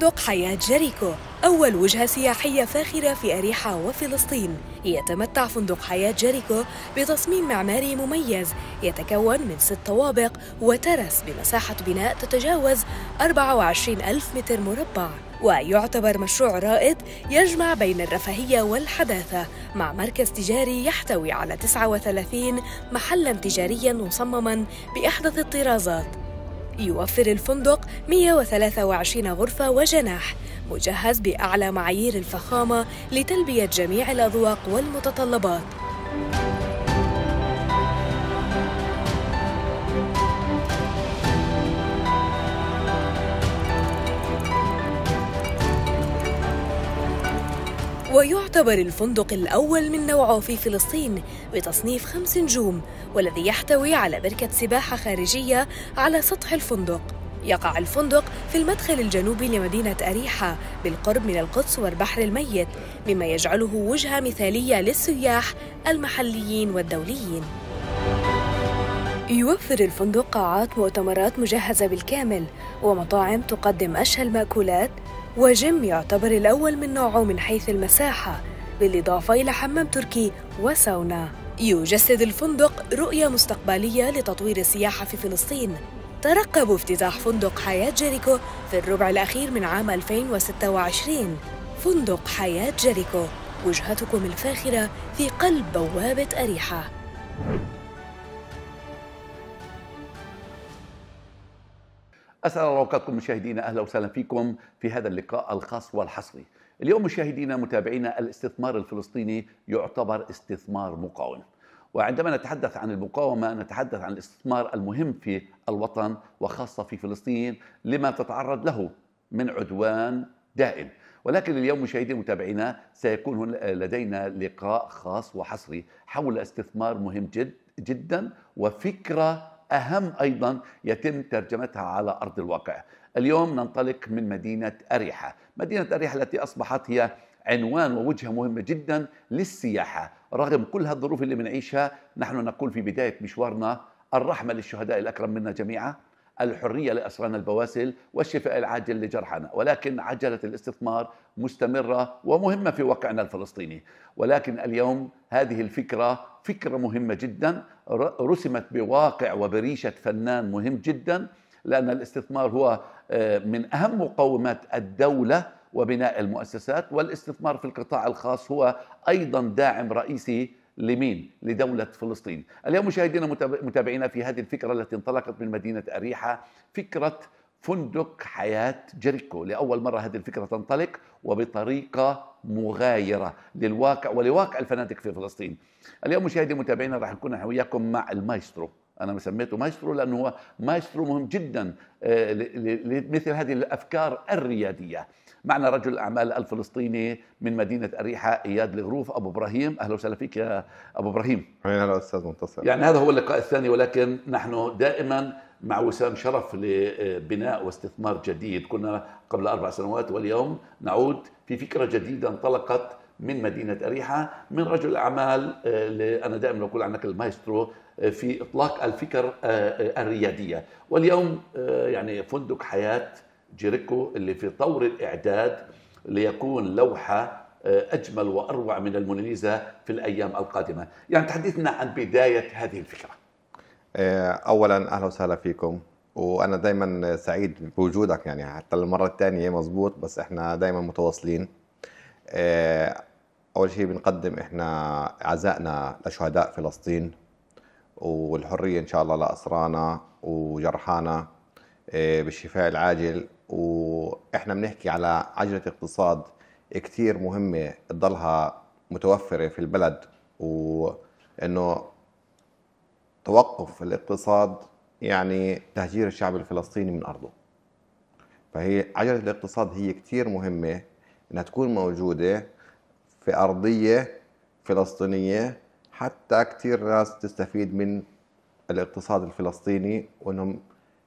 فندق حياة جريكو أول وجهة سياحية فاخرة في أريحة وفلسطين يتمتع فندق حياة جريكو بتصميم معماري مميز يتكون من ست طوابق وترس بمساحة بناء تتجاوز 24 ألف متر مربع ويعتبر مشروع رائد يجمع بين الرفاهية والحداثة مع مركز تجاري يحتوي على 39 محلاً تجارياً مصمماً بأحدث الطرازات يوفر الفندق 123 غرفة وجناح مجهز بأعلى معايير الفخامة لتلبية جميع الأذواق والمتطلبات ويعتبر الفندق الأول من نوعه في فلسطين بتصنيف خمس نجوم والذي يحتوي على بركة سباحة خارجية على سطح الفندق يقع الفندق في المدخل الجنوبي لمدينة أريحة بالقرب من القدس والبحر الميت مما يجعله وجهة مثالية للسياح المحليين والدوليين يوفر الفندق قاعات مؤتمرات مجهزة بالكامل ومطاعم تقدم أشهى المأكولات وجيم يعتبر الأول من نوعه من حيث المساحة بالإضافة إلى حمام تركي وساونا يجسد الفندق رؤية مستقبلية لتطوير السياحة في فلسطين ترقبوا افتتاح فندق حياة جريكو في الربع الأخير من عام 2026 فندق حياة جريكو وجهتكم الفاخرة في قلب بوابة أريحة أسأل الله أوقاتكم مشاهدينا أهلا وسهلا فيكم في هذا اللقاء الخاص والحصري اليوم مشاهدينا متابعينا الاستثمار الفلسطيني يعتبر استثمار مقاوم وعندما نتحدث عن المقاومة نتحدث عن الاستثمار المهم في الوطن وخاصة في فلسطين لما تتعرض له من عدوان دائم ولكن اليوم مشاهدينا متابعينا سيكون لدينا لقاء خاص وحصري حول استثمار مهم جد جدا وفكرة أهم أيضا يتم ترجمتها على أرض الواقع اليوم ننطلق من مدينة أريحة مدينة أريحة التي أصبحت هي عنوان ووجهة مهمة جدا للسياحة رغم كل هالظروف اللي بنعيشها نحن نقول في بداية مشوارنا الرحمة للشهداء الأكرم منا جميعا الحرية لأسرانا البواسل والشفاء العاجل لجرحنا ولكن عجلة الاستثمار مستمرة ومهمة في واقعنا الفلسطيني ولكن اليوم هذه الفكرة فكرة مهمة جدا رسمت بواقع وبريشة فنان مهم جدا لأن الاستثمار هو آه، من أهم مقومات الدولة وبناء المؤسسات والاستثمار في القطاع الخاص هو أيضا داعم رئيسي لمين؟ لدولة فلسطين اليوم مشاهدينا متابعينا في هذه الفكرة التي انطلقت من مدينة أريحة فكرة فندق حياة جريكو لأول مرة هذه الفكرة تنطلق وبطريقة مغايرة للواقع ولواقع الفنادق في فلسطين اليوم مشاهدي متابعينا راح نكون وياكم مع المايسترو انا سميته مايسترو لانه هو مايسترو مهم جدا آه، لمثل هذه الافكار الرياديه معنا رجل الأعمال الفلسطيني من مدينة أريحة إياد الغروف أبو إبراهيم أهلا وسهلا فيك يا أبو إبراهيم أهلا أستاذ منتصر يعني هذا هو اللقاء الثاني ولكن نحن دائما مع وسام شرف لبناء واستثمار جديد كنا قبل أربع سنوات واليوم نعود في فكرة جديدة انطلقت من مدينة أريحة من رجل أعمال آه، أنا دائما أقول عنك المايسترو آه، في إطلاق الفكر آه، الريادية واليوم يعني فندق حياة جيريكو اللي في طور الإعداد ليكون لوحة آه، أجمل وأروع من الموناليزا في الأيام القادمة يعني تحدثنا عن بداية هذه الفكرة آه، أولا أهلا وسهلا فيكم وانا دايما سعيد بوجودك يعني حتى المره الثانيه مزبوط بس احنا دايما متواصلين آه، اول شيء بنقدم احنا عزائنا لشهداء فلسطين والحريه ان شاء الله لاسرانا وجرحانا بالشفاء العاجل واحنا بنحكي على عجله اقتصاد كتير مهمه تضلها متوفره في البلد وانه توقف الاقتصاد يعني تهجير الشعب الفلسطيني من ارضه فهي عجله الاقتصاد هي كتير مهمه انها تكون موجوده في ارضيه فلسطينيه حتى كتير ناس تستفيد من الاقتصاد الفلسطيني وانهم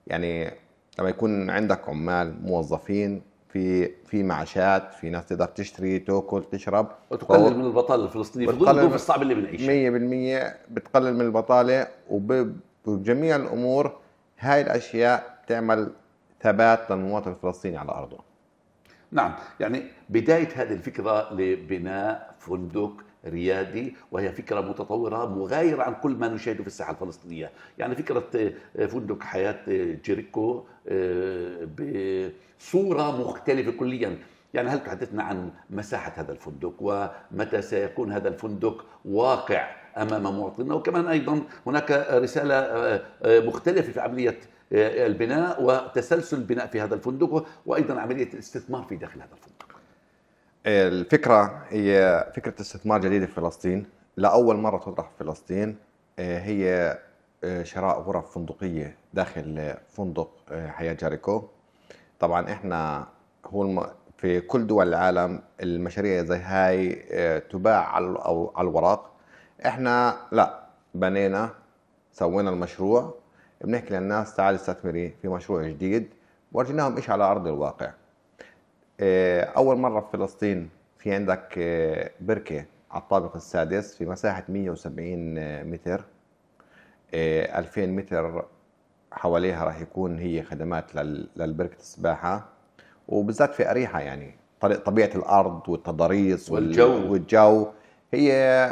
يعني لما يكون عندك عمال موظفين في في معاشات في ناس تقدر تشتري تاكل تشرب وتقلل من البطاله الفلسطينيه في ظل الظروف الصعبه اللي بنعيشها 100% بتقلل من البطاله وبجميع الامور هاي الاشياء بتعمل ثبات للمواطن الفلسطيني على ارضه نعم يعني بدايه هذه الفكره لبناء فندق ريادي وهي فكرة متطورة مغايرة عن كل ما نشاهده في الساحة الفلسطينية يعني فكرة آه، فندق حياة آه، جيريكو آه، بصورة مختلفة كليا يعني هل تحدثنا عن مساحة هذا الفندق ومتى سيكون هذا الفندق واقع أمام مواطننا وكمان أيضا هناك رسالة مختلفة في عملية البناء وتسلسل البناء في هذا الفندق وأيضا عملية الاستثمار في داخل هذا الفندق الفكره هي فكره استثمار جديده في فلسطين لاول مره تطرح في فلسطين آه، هي آه، شراء غرف فندقيه داخل فندق آه، حياه جاريكو طبعا احنا هو الم... في كل دول العالم المشاريع زي هاي تباع على الورق الوراق احنا لا بنينا سوينا المشروع بنحكي للناس تعال استثمري في مشروع جديد ورجيناهم ايش على ارض الواقع آه، أول مرة في فلسطين في عندك آه، بركة على الطابق السادس في مساحة 170 آه، متر 2000 متر حواليها راح يكون هي خدمات للبركة السباحة وبالذات في أريحة يعني طبيعة الأرض والتضاريس والجو والجو هي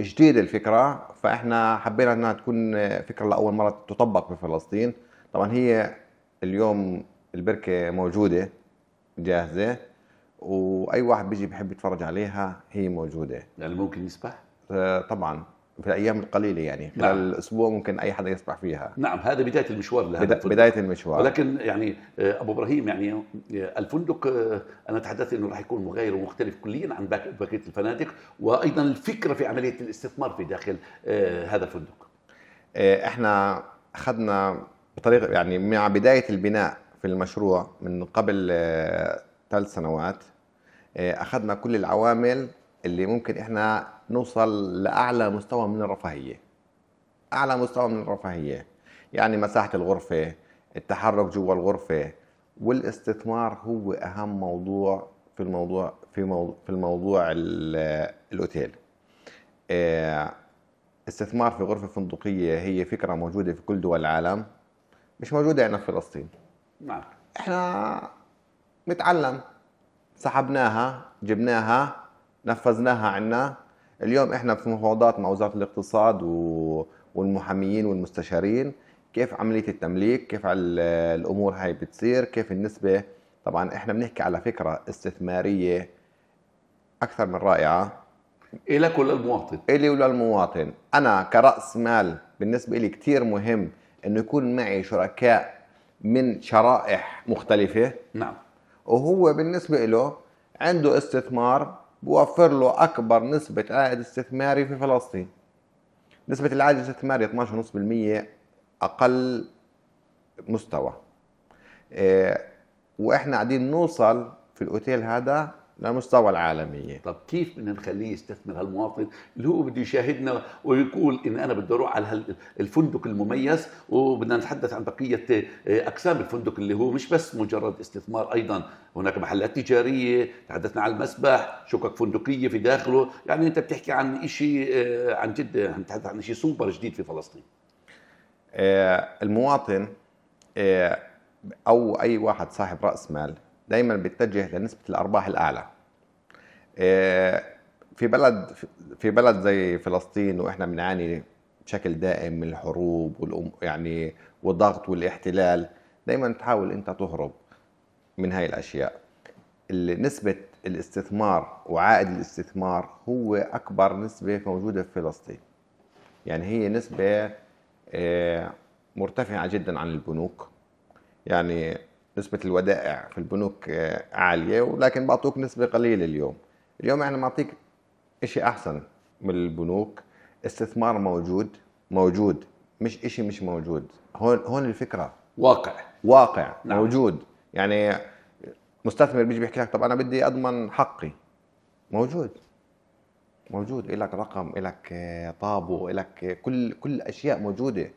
جديدة الفكرة فإحنا حبينا أنها تكون فكرة لأول مرة تطبق في فلسطين طبعا هي اليوم البركة موجودة جاهزه واي واحد بيجي بحب يتفرج عليها هي موجوده يعني ممكن يسبح آه، طبعا في الايام القليله يعني نعم. خلال نعم. الاسبوع ممكن اي حدا يسبح فيها نعم هذا بدايه المشوار لهذا بدا... بدايه المشوار ولكن يعني آه، ابو ابراهيم يعني آه، الفندق انا تحدثت انه راح يكون مغاير ومختلف كليا عن بقيه الفنادق وايضا الفكره في عمليه الاستثمار في داخل هذا الفندق احنا اخذنا بطريقه يعني مع بدايه البناء في المشروع من قبل آه، ثلاث سنوات آه، اخذنا كل العوامل اللي ممكن احنا نوصل لاعلى مستوى من الرفاهيه اعلى مستوى من الرفاهيه يعني مساحه الغرفه التحرك جوا الغرفه والاستثمار هو اهم موضوع في الموضوع في موضوع في الموضوع الاوتيل آه، استثمار في غرفه فندقيه هي فكره موجوده في كل دول العالم مش موجوده عندنا في فلسطين نعم احنا نتعلم سحبناها جبناها نفذناها عنا اليوم احنا في مفاوضات مع وزاره الاقتصاد و... والمحاميين والمستشارين كيف عمليه التمليك كيف الامور هاي بتصير كيف النسبه طبعا احنا بنحكي على فكره استثماريه اكثر من رائعه الك وللمواطن الي وللمواطن انا كراس مال بالنسبه لي كثير مهم انه يكون معي شركاء من شرائح مختلفة نعم وهو بالنسبة له عنده استثمار بوفر له أكبر نسبة عائد استثماري في فلسطين نسبة العائد الاستثماري 12.5% أقل مستوى إيه واحنا قاعدين نوصل في الاوتيل هذا لمستوى العالمية طب كيف بدنا نخليه يستثمر هالمواطن اللي هو بده يشاهدنا ويقول ان انا بدي اروح على الفندق المميز وبدنا نتحدث عن بقية آه، اقسام الفندق اللي هو مش بس مجرد استثمار ايضا هناك محلات تجارية تحدثنا عن المسبح شقق فندقية في داخله يعني انت بتحكي عن شيء آه، عن جد نتحدث آه، عن شيء سوبر جديد في فلسطين المواطن او اي واحد صاحب راس مال دايما بتتجه لنسبه الارباح الاعلى آه، في بلد في بلد زي فلسطين واحنا بنعاني بشكل دائم من الحروب والأم يعني والضغط والاحتلال دايما تحاول انت تهرب من هاي الاشياء نسبه الاستثمار وعائد الاستثمار هو اكبر نسبه موجوده في فلسطين يعني هي نسبه آه، مرتفعه جدا عن البنوك يعني نسبة الودائع في البنوك آه، عالية ولكن بعطوك نسبة قليلة اليوم اليوم احنا يعني معطيك اشي احسن من البنوك استثمار موجود موجود مش اشي مش موجود هون هون الفكرة واقع واقع نعم. موجود يعني مستثمر بيجي بيحكي لك طب انا بدي اضمن حقي موجود موجود إلك رقم إلك آه، طابو إلك آه، كل كل أشياء موجودة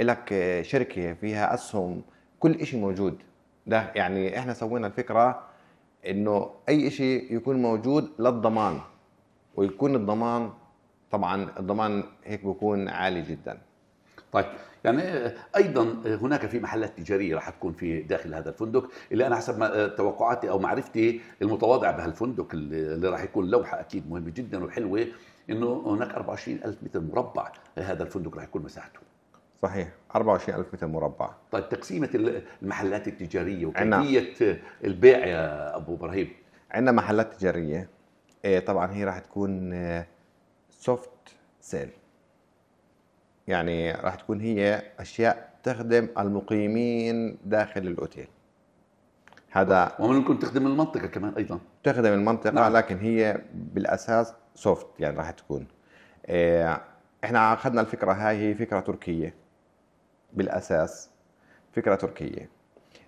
إلك شركة فيها أسهم كل إشي موجود ده يعني احنا سوينا الفكره انه اي شيء يكون موجود للضمان ويكون الضمان طبعا الضمان هيك بيكون عالي جدا طيب يعني ايضا هناك في محلات تجاريه راح تكون في داخل هذا الفندق اللي انا حسب ما آه، توقعاتي او معرفتي المتواضعه بهالفندق اللي راح يكون لوحه اكيد مهمه جدا وحلوه انه هناك 24 ألف متر مربع هذا الفندق راح يكون مساحته صحيح 24000 متر مربع طيب تقسيمه المحلات التجاريه وكيفيه البيع يا ابو ابراهيم عندنا محلات تجاريه إيه، طبعا هي راح تكون سوفت آه، سيل يعني راح تكون هي اشياء تخدم المقيمين داخل الاوتيل هذا وممكن تخدم المنطقه كمان ايضا تخدم المنطقه نعم. لكن هي بالاساس سوفت يعني راح تكون إيه، احنا اخذنا الفكره هاي هي فكره تركيه بالاساس فكره تركيه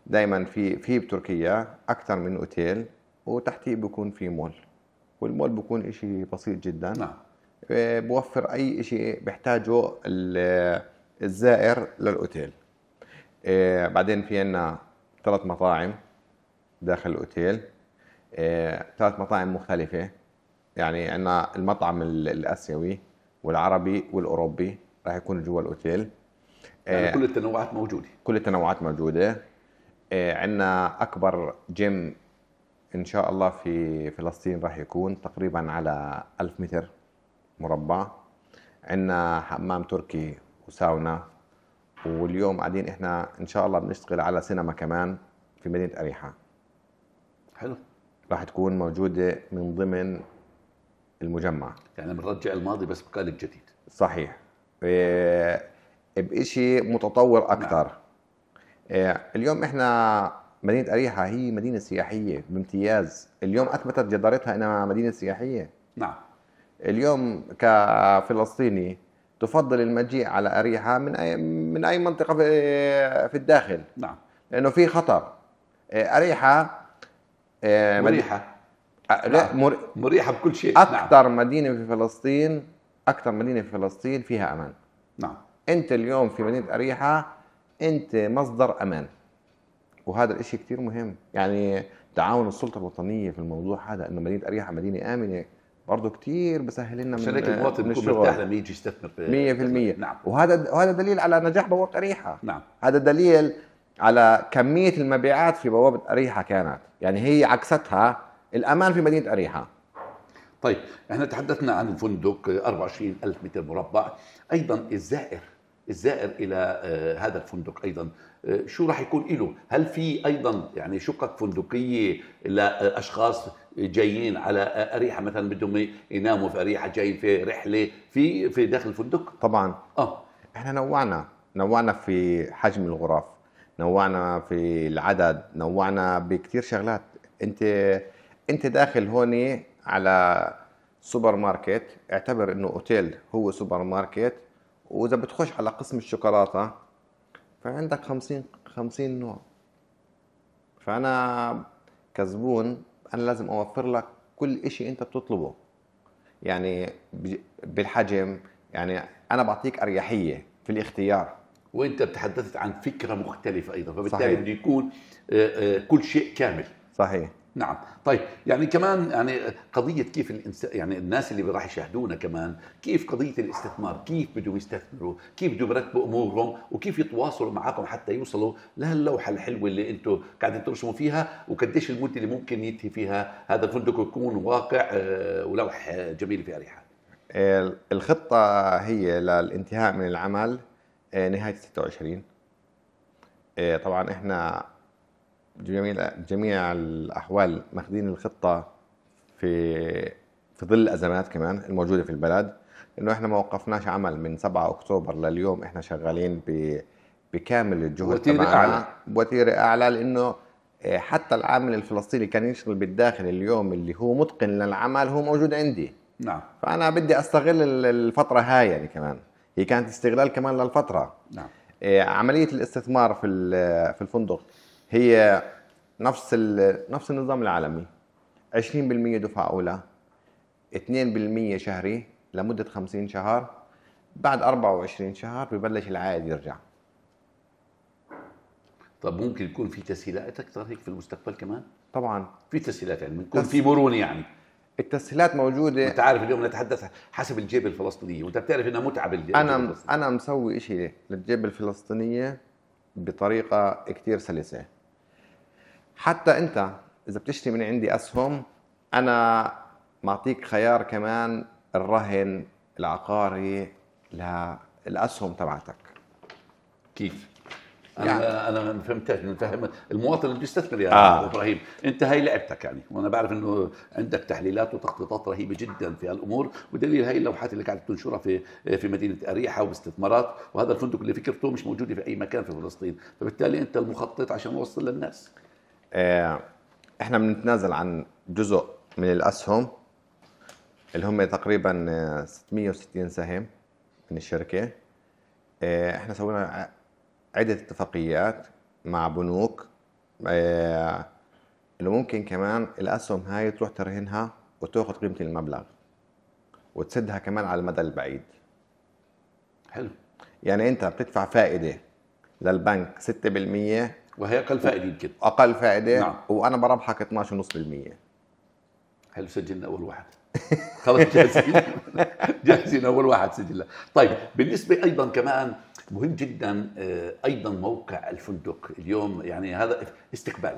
دائما في في بتركيا اكثر من اوتيل وتحتيه بيكون في مول والمول بيكون شيء بسيط جدا نعم آه، بوفر اي شيء بيحتاجه الزائر للاوتيل آه، بعدين في عندنا ثلاث مطاعم داخل الاوتيل آه، ثلاث مطاعم مختلفه يعني عندنا المطعم الاسيوي والعربي والاوروبي راح يكون جوا الاوتيل يعني آه، كل التنوعات موجوده كل التنوعات موجوده آه، عندنا اكبر جيم ان شاء الله في فلسطين راح يكون تقريبا على 1000 متر مربع عندنا حمام تركي وساونا واليوم قاعدين احنا ان شاء الله بنشتغل على سينما كمان في مدينه اريحا حلو راح تكون موجوده من ضمن المجمع يعني بنرجع الماضي بس بقالب جديد صحيح آه، بشيء متطور نعم. أكثر نعم. اليوم إحنا مدينة أريحة هي مدينة سياحية بامتياز اليوم أثبتت جدارتها أنها مدينة سياحية نعم اليوم كفلسطيني تفضل المجيء على أريحة من أي من أي منطقة في الداخل نعم لأنه في خطر آه، أريحة آه، مريحة لا نعم. مريحه بكل شيء نعم. اكثر نعم. مدينه في فلسطين اكثر مدينه في فلسطين فيها امان نعم انت اليوم في مدينه اريحه انت مصدر امان وهذا الاشي كثير مهم يعني تعاون السلطه الوطنيه في الموضوع هذا انه مدينه اريحه مدينه امنه برضه كثير بسهل لنا من عشان هيك المواطن بيكون مرتاح لما يجي يستثمر في 100% نعم وهذا وهذا دليل على نجاح بوابه اريحه نعم هذا دليل على كميه المبيعات في بوابه اريحه كانت يعني هي عكستها الامان في مدينه اريحه طيب احنا تحدثنا عن فندق 24000 متر مربع ايضا الزائر الزائر الى آه، هذا الفندق ايضا آه، شو راح يكون له هل في ايضا يعني شقق فندقيه لاشخاص آه، جايين على اريحه مثلا بدهم يناموا في اريحه جايين في رحله في في داخل الفندق طبعا اه احنا نوعنا نوعنا في حجم الغرف نوعنا في العدد نوعنا بكثير شغلات انت انت داخل هون على سوبر ماركت اعتبر انه اوتيل هو سوبر ماركت واذا بتخش على قسم الشوكولاته فعندك 50 50 نوع فانا كزبون انا لازم اوفر لك كل اشي انت بتطلبه يعني بالحجم يعني انا بعطيك اريحيه في الاختيار وانت تحدثت عن فكره مختلفه ايضا فبالتالي بده يكون آه، آه، كل شيء كامل صحيح نعم طيب يعني كمان يعني قضية كيف الإنس... يعني الناس اللي راح يشاهدونا كمان كيف قضية الاستثمار كيف بدهم يستثمروا كيف بدهم يرتبوا أمورهم وكيف يتواصلوا معكم حتى يوصلوا لهاللوحة الحلوة اللي أنتم قاعدين ترسموا فيها وقديش المدة اللي ممكن ينتهي فيها هذا الفندق يكون واقع آه، ولوح جميل في أريحة الخطة هي للانتهاء من العمل آه، نهاية 26 آه، طبعا احنا جميع جميع الاحوال ماخذين الخطه في في ظل الازمات كمان الموجوده في البلد انه احنا ما وقفناش عمل من 7 اكتوبر لليوم احنا شغالين ب بكامل الجهد وتيره اعلى وتيره اعلى لانه إيه، حتى العامل الفلسطيني اللي كان يشتغل بالداخل اليوم اللي هو متقن للعمل هو موجود عندي نعم فانا بدي استغل الفتره هاي يعني كمان هي كانت استغلال كمان للفتره نعم إيه، عمليه الاستثمار في في الفندق هي نفس نفس النظام العالمي 20% دفعة أولى 2% شهري لمدة 50 شهر بعد 24 شهر ببلش العائد يرجع طب ممكن يكون في تسهيلات اكثر هيك في المستقبل كمان؟ طبعا في تسهيلات يعني بنكون في مرونه يعني التسهيلات موجوده انت عارف اليوم نتحدث حسب الجيب الفلسطينيه وانت بتعرف انها متعب انا انا مسوي شيء للجيب الفلسطينيه بطريقه كثير سلسه حتى انت اذا بتشتري من عندي اسهم انا معطيك خيار كمان الرهن العقاري للاسهم تبعتك كيف؟ انا يعني. انا ما فهمتهاش انت المواطن اللي بيستثمر يا آه. ابراهيم انت هاي لعبتك يعني وانا بعرف انه عندك تحليلات وتخطيطات رهيبه جدا في هالامور ودليل هاي اللوحات اللي قاعد تنشرها في في مدينه اريحه وباستثمارات وهذا الفندق اللي فكرته مش موجوده في اي مكان في فلسطين فبالتالي انت المخطط عشان نوصل للناس آه، احنا بنتنازل عن جزء من الاسهم اللي هم تقريبا 660 آه، سهم من الشركه آه، احنا سوينا عده اتفاقيات مع بنوك اللي ممكن كمان الاسهم هاي تروح ترهنها وتاخذ قيمه المبلغ وتسدها كمان على المدى البعيد حلو يعني انت بتدفع فائده للبنك 6% وهي اقل فائده يمكن اقل فائده نعم. وانا بربحك 12.5% هل سجلنا اول واحد خلص جاهزين جاهزين اول واحد سجلنا طيب بالنسبه ايضا كمان مهم جدا آه، ايضا موقع الفندق اليوم يعني هذا استقبال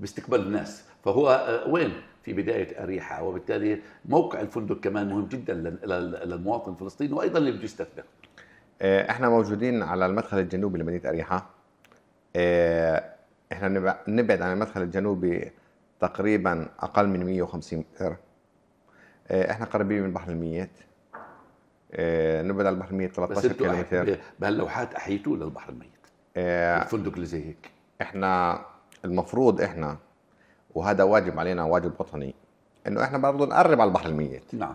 باستقبال الناس فهو آه، وين في بدايه اريحه وبالتالي موقع الفندق كمان مهم جدا للمواطن الفلسطيني وايضا اللي بده يستثمر آه، احنا موجودين على المدخل الجنوبي لمدينه اريحه آه، احنا بنبعد عن المدخل الجنوبي تقريبا اقل من 150 متر آه، احنا قريبين من بحر الميت آه، نبعد عن البحر الميت 13 كيلو متر بهاللوحات احيتوا للبحر الميت الفندق اللي زي هيك احنا المفروض احنا وهذا واجب علينا واجب وطني انه احنا برضه نقرب على البحر الميت نعم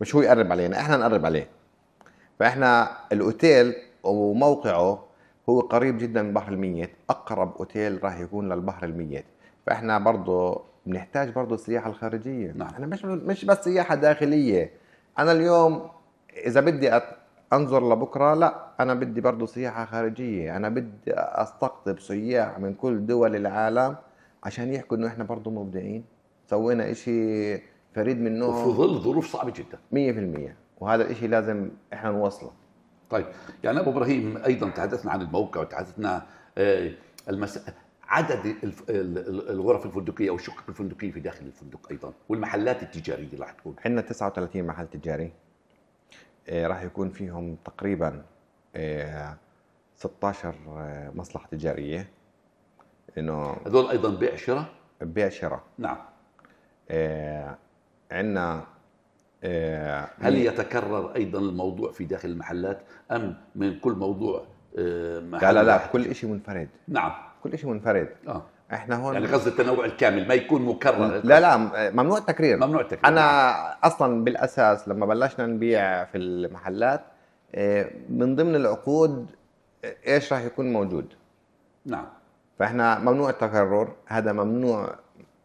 مش هو يقرب علينا احنا نقرب عليه فاحنا الاوتيل وموقعه هو قريب جدا من بحر الميت اقرب اوتيل راح يكون للبحر الميت فاحنا برضه بنحتاج برضه السياحه الخارجيه نعم. انا مش مش بس سياحه داخليه انا اليوم اذا بدي انظر لبكره لا انا بدي برضه سياحه خارجيه انا بدي استقطب سياح من كل دول العالم عشان يحكوا انه احنا برضه مبدعين سوينا شيء فريد من نوعه وفي ظل ظروف صعبه جدا 100% وهذا الشيء لازم احنا نوصله طيب يعني ابو ابراهيم ايضا تحدثنا عن الموقع وتحدثنا آه، المس... عدد الغرف الفندقيه او الشقق الفندقيه في داخل الفندق ايضا والمحلات التجاريه اللي راح تكون عندنا 39 محل تجاري آه، راح يكون فيهم تقريبا 16 آه، مصلحه تجاريه انه هذول ايضا بيع شراء بيع شراء نعم عندنا آه، هل يتكرر ايضا الموضوع في داخل المحلات ام من كل موضوع آه، محل لا لا لا كل شيء منفرد نعم كل شيء منفرد اه احنا هون يعني قصد التنوع الكامل ما يكون مكرر لا لا ممنوع التكرير ممنوع التكرير انا اصلا بالاساس لما بلشنا نبيع في المحلات آه، من ضمن العقود ايش راح يكون موجود نعم فاحنا ممنوع التكرر هذا ممنوع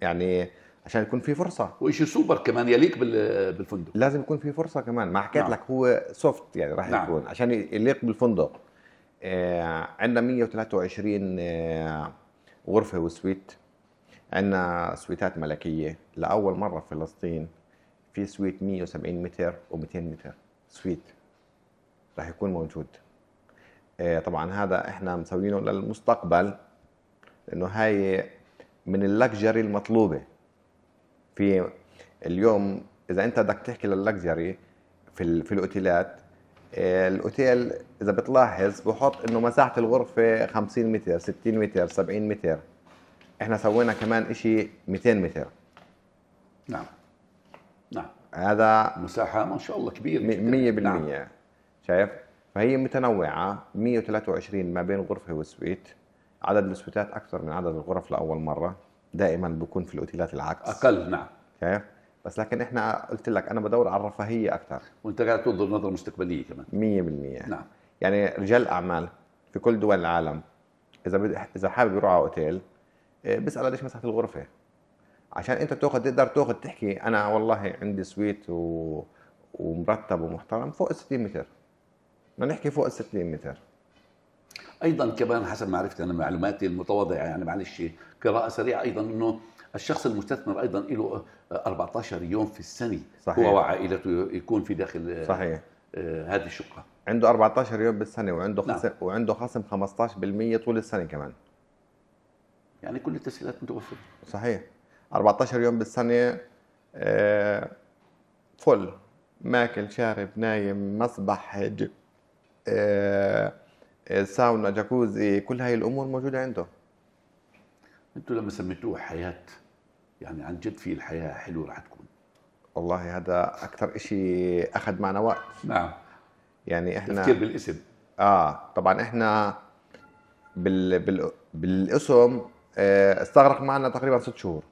يعني عشان يكون في فرصه وشيء سوبر كمان يليق بالفندق لازم يكون في فرصه كمان ما حكيت نعم. لك هو سوفت يعني راح نعم. يكون عشان يليق بالفندق آه عندنا 123 آه غرفه وسويت عندنا سويتات ملكيه لاول مره في فلسطين في سويت 170 متر و200 متر سويت راح يكون موجود آه طبعا هذا احنا مسوينه للمستقبل لانه هاي من اللكجري المطلوبه في اليوم اذا انت بدك تحكي لللكجري في في الاوتيلات آه، الاوتيل اذا بتلاحظ بحط انه مساحه الغرفه 50 متر 60 متر 70 متر احنا سوينا كمان شيء 200 متر نعم نعم هذا مساحه ما شاء الله كبيره 100% نعم. شايف فهي متنوعه 123 ما بين غرفه وسويت عدد السويتات اكثر من عدد الغرف لاول مره دائما بيكون في الاوتيلات العكس اقل نعم okay. بس لكن احنا قلت لك انا بدور على الرفاهيه اكثر وانت قاعد تنظر نظره مستقبليه كمان 100% نعم يعني رجال اعمال في كل دول العالم اذا بد... اذا حابب يروح على اوتيل آه، بيسال قديش مساحه الغرفه عشان انت تاخذ تقدر تاخذ تحكي انا والله عندي سويت و... ومرتب ومحترم فوق ال 60 متر بدنا نحكي فوق ال 60 متر ايضا كمان حسب معرفتي انا معلوماتي المتواضعه يعني معلش قراءه سريعه ايضا انه الشخص المستثمر ايضا له 14 يوم في السنه صحيح. هو وعائلته يكون في داخل صحيح آه، هذه الشقه عنده 14 يوم بالسنه وعنده نعم. خصم نعم. وعنده خصم 15% طول السنه كمان يعني كل التسهيلات متوفره صحيح 14 يوم بالسنه آه، فل ماكل شارب نايم مسبح آه الساونا جاكوزي كل هاي الامور موجوده عنده انتم لما سميتوه حياه يعني عن جد في الحياه حلوه رح تكون والله هذا اكثر شيء اخذ معنا وقت نعم يعني احنا تفكير بالاسم اه طبعا احنا بال... بال... بالاسم آه، استغرق معنا تقريبا ست شهور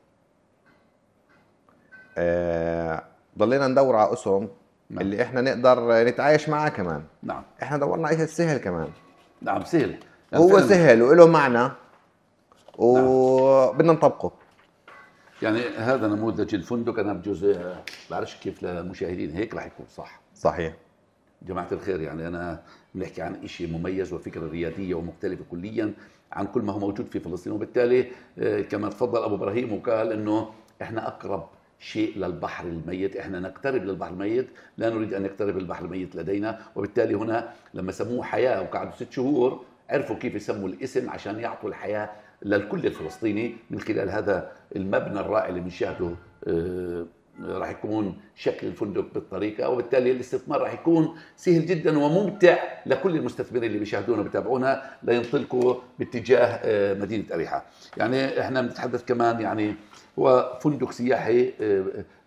آه، ضلينا ندور على اسم نعم. اللي احنا نقدر نتعايش معاه كمان نعم احنا دورنا على السهل كمان نعم سهل يعني هو سهل وله معنى نعم. وبدنا نطبقه يعني هذا نموذج الفندق انا بجوز آه، بعرفش كيف للمشاهدين هيك راح يكون صح صحيح جماعه الخير يعني انا بنحكي عن شيء مميز وفكره رياديه ومختلفه كليا عن كل ما هو موجود في فلسطين وبالتالي آه، كما تفضل ابو ابراهيم وقال انه احنا اقرب شيء للبحر الميت احنا نقترب للبحر الميت لا نريد ان يقترب البحر الميت لدينا وبالتالي هنا لما سموه حياه وقعدوا ست شهور عرفوا كيف يسموا الاسم عشان يعطوا الحياه للكل الفلسطيني من خلال هذا المبنى الرائع اللي بنشاهده آه، راح يكون شكل الفندق بالطريقه وبالتالي الاستثمار راح يكون سهل جدا وممتع لكل المستثمرين اللي بيشاهدونا وبيتابعونا لينطلقوا باتجاه آه، مدينه اريحه. يعني احنا بنتحدث كمان يعني وفندق سياحي آه،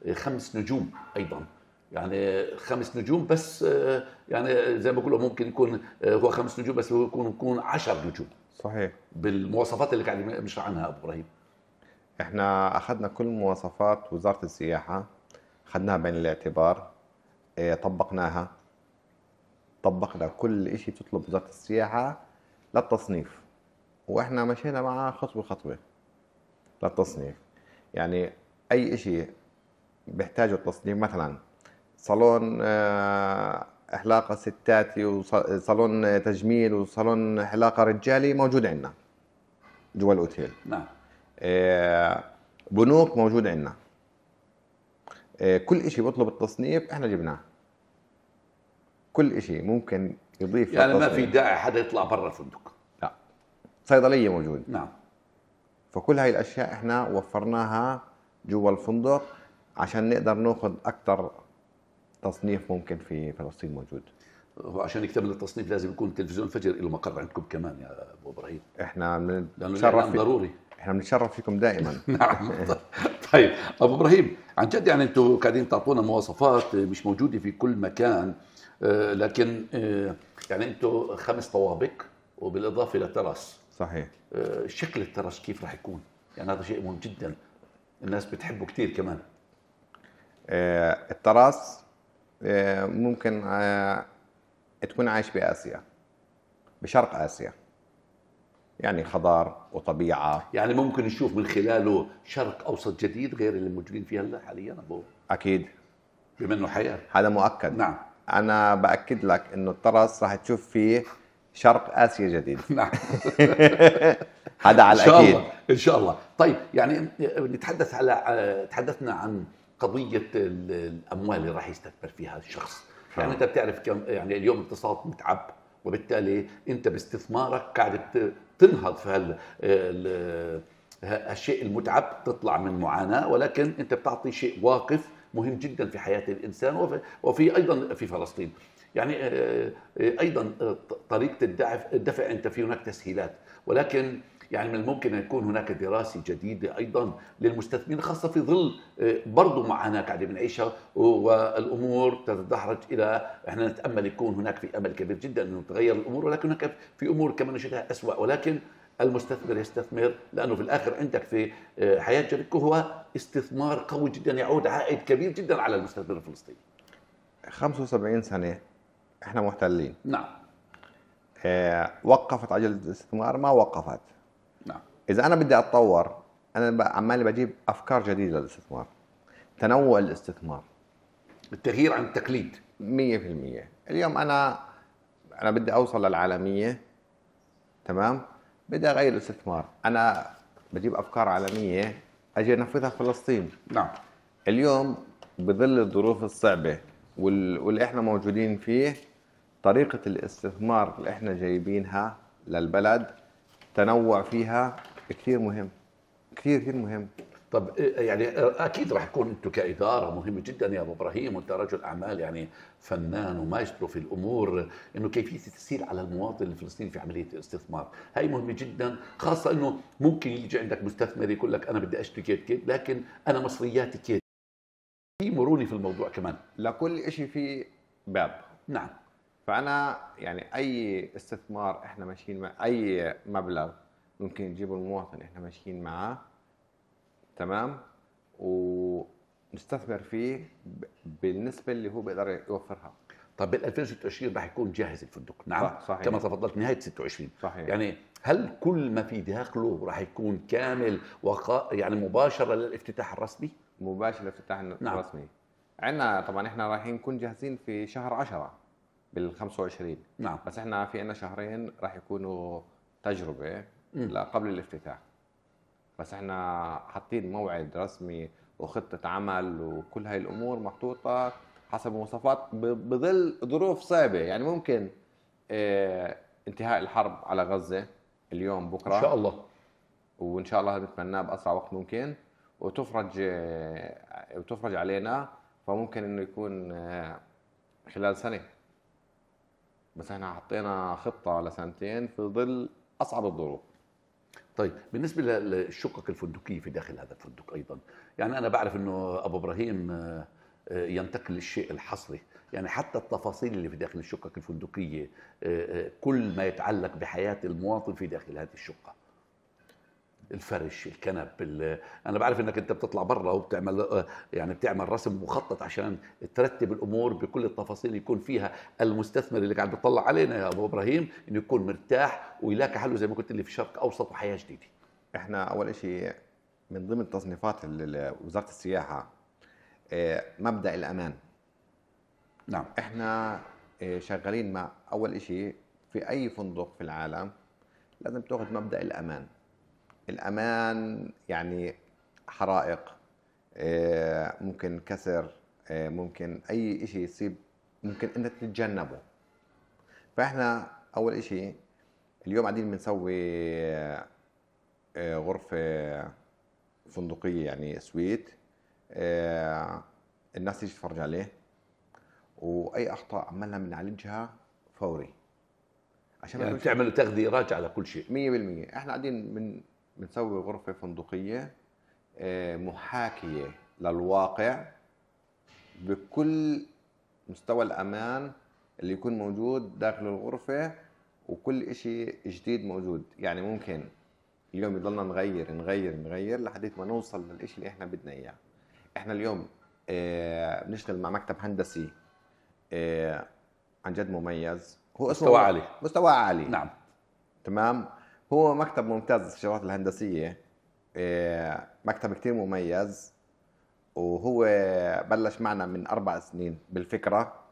آه، خمس نجوم ايضا يعني خمس نجوم بس آه، يعني زي ما بقولوا ممكن يكون هو خمس نجوم بس هو يكون يكون 10 نجوم صحيح بالمواصفات اللي قاعد مش عنها ابو ابراهيم احنا اخذنا كل مواصفات وزاره السياحه اخذناها بعين الاعتبار طبقناها طبقنا كل شيء تطلب وزاره السياحه للتصنيف واحنا مشينا معها خطوه خطوه للتصنيف يعني اي شيء بيحتاجه التصميم مثلا صالون حلاقه آه، ستاتي وصالون تجميل وصالون حلاقه رجالي موجود عندنا جوا الاوتيل نعم آه، بنوك موجود عندنا آه، كل شيء بيطلب التصنيف احنا جبناه كل شيء ممكن يضيف يعني ما في داعي حدا يطلع برا الفندق لا صيدليه موجود نعم فكل هاي الاشياء احنا وفرناها جوا الفندق عشان نقدر ناخذ اكثر تصنيف ممكن في فلسطين موجود وعشان يكتمل التصنيف لازم يكون تلفزيون فجر له مقر عندكم كمان يا ابو ابراهيم احنا بنتشرف ضروري احنا بنتشرف فيكم دائما نعم طيب ابو ابراهيم عن جد يعني انتم قاعدين تعطونا مواصفات مش موجوده في كل مكان آه، لكن آه، يعني انتم خمس طوابق وبالاضافه لتراس صحيح آه، شكل الترس كيف راح يكون يعني هذا شيء مهم جدا الناس بتحبه كثير كمان آه، التراس آه، ممكن تكون عايش بآسيا بشرق آسيا يعني خضار وطبيعة يعني ممكن نشوف من خلاله شرق أوسط جديد غير اللي موجودين فيه هلا حاليا أبو أكيد بما إنه حياة هذا مؤكد نعم أنا بأكد لك إنه الترس راح تشوف فيه شرق اسيا جديد نعم هذا على الاكيد ان شاء الله ان شاء الله طيب يعني نتحدث على تحدثنا عن قضيه الاموال اللي راح يستثمر فيها الشخص نعم. يعني انت بتعرف كم يعني اليوم الاقتصاد متعب وبالتالي انت باستثمارك قاعد تنهض في هال الشيء المتعب تطلع من معاناه ولكن انت بتعطي شيء واقف مهم جدا في حياه الانسان وفي ايضا في فلسطين يعني آه، آه، ايضا آه، طريقه الدفع الدفع انت في هناك تسهيلات ولكن يعني من الممكن ان يكون هناك دراسه جديده ايضا للمستثمرين خاصه في ظل برضه معاناه قاعده بنعيشها والامور تتدحرج الى احنا نتامل يكون هناك في امل كبير جدا انه تتغير الامور ولكن هناك في امور كمان نشوفها اسوء ولكن المستثمر يستثمر لانه في الاخر عندك في حياه جريكو هو استثمار قوي جدا يعود عائد كبير جدا على المستثمر الفلسطيني 75 سنه احنا محتلين نعم آه، وقفت عجله الاستثمار ما وقفت نعم اذا انا بدي اتطور انا عمالي بجيب افكار جديده للاستثمار تنوع الاستثمار التغيير عن التقليد 100% اليوم انا انا بدي اوصل للعالميه تمام بدي اغير الاستثمار انا بجيب افكار عالميه اجي انفذها في فلسطين نعم اليوم بظل الظروف الصعبه واللي احنا موجودين فيه طريقة الاستثمار اللي احنا جايبينها للبلد تنوع فيها كثير مهم كثير كثير مهم طب إيه، يعني إيه، اكيد راح تكون انتم كاداره مهمه جدا يا ابو ابراهيم وانت رجل اعمال يعني فنان ومايسترو في الامور انه كيفيه التسهيل على المواطن الفلسطيني في عمليه الاستثمار، هي مهمه جدا خاصه انه ممكن يجي عندك مستثمر يقول لك انا بدي اشتري كيت كيت لكن انا مصرياتي كيت في مرونه في الموضوع كمان لكل شيء في باب نعم فانا يعني اي استثمار احنا ماشيين مع اي مبلغ ممكن يجيبه المواطن احنا ماشيين معاه تمام ونستثمر فيه بالنسبه اللي هو بيقدر يوفرها طب بال 2026 راح يكون جاهز الفندق نعم صحيح. كما تفضلت نهايه 26 صحيح. يعني هل كل ما في داخله راح يكون كامل وقا يعني مباشره للافتتاح الرسمي مباشره للافتتاح نعم. الرسمي نعم. عندنا طبعا احنا رايحين نكون جاهزين في شهر 10 بال 25 نعم بس احنا في عندنا شهرين راح يكونوا تجربه قبل الافتتاح بس احنا حاطين موعد رسمي وخطه عمل وكل هاي الامور محطوطه حسب مواصفات بظل ظروف صعبه يعني ممكن اه انتهاء الحرب على غزه اليوم بكره ان شاء الله وان شاء الله بنتمناه باسرع وقت ممكن وتفرج آه، وتفرج علينا فممكن انه يكون آه، خلال سنه بس احنا حطينا خطه لسنتين في ظل اصعب الظروف طيب بالنسبه للشقق الفندقيه في داخل هذا الفندق ايضا يعني انا بعرف انه ابو ابراهيم آه، آه، ينتقل للشيء الحصري يعني حتى التفاصيل اللي في داخل الشقق الفندقيه آه، كل ما يتعلق بحياه المواطن في داخل هذه الشقه الفرش الكنب انا بعرف انك انت بتطلع برا وبتعمل آه، يعني بتعمل رسم مخطط عشان ترتب الامور بكل التفاصيل يكون فيها المستثمر اللي قاعد بيطلع علينا يا ابو ابراهيم انه يكون مرتاح ويلاقي حاله زي ما قلت لي في الشرق اوسط وحياه جديده احنا اول شيء من ضمن تصنيفات وزاره السياحه آه، مبدا الامان نعم احنا آه، شغالين مع اول شيء في اي فندق في العالم لازم تاخذ مبدا الامان الأمان يعني حرائق آه، ممكن كسر آه، ممكن أي شيء يصيب ممكن أنت تتجنبه فإحنا أول شيء اليوم قاعدين بنسوي آه، غرفة فندقية يعني سويت الناس تيجي تتفرج عليه واي اخطاء عملنا بنعالجها فوري عشان يعني بتعملوا تغذيه راجعه لكل شيء 100% احنا قاعدين من بنسوي غرفة فندقية آه، محاكية للواقع بكل مستوى الأمان اللي يكون موجود داخل الغرفة وكل إشي جديد موجود يعني ممكن اليوم يضلنا نغير نغير نغير لحد ما نوصل للإشي اللي إحنا بدنا إياه إحنا اليوم آه، بنشتغل مع مكتب هندسي آه، عن جد مميز هو مستوى عالي مستوى عالي نعم تمام هو مكتب ممتاز للشغلات الهندسيه إيه، مكتب كتير مميز وهو بلش معنا من اربع سنين بالفكره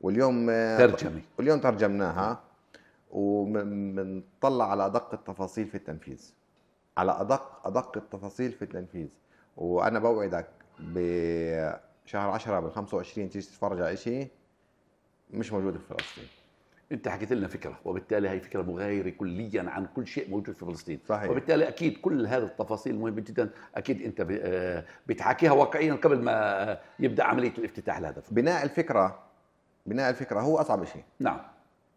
واليوم آه، ترجمه واليوم ترجمناها ومنطلع على ادق التفاصيل في التنفيذ على ادق ادق التفاصيل في التنفيذ وانا بوعدك بشهر 10 بال 25 تيجي تتفرج على شيء مش موجود في فلسطين انت حكيت لنا فكره وبالتالي هي فكره مغايره كليا عن كل شيء موجود في فلسطين صحيح. وبالتالي اكيد كل هذه التفاصيل مهمه جدا اكيد انت آه، بتحكيها واقعيا قبل ما يبدا عمليه الافتتاح الهدف بناء الفكره بناء الفكره هو اصعب شيء نعم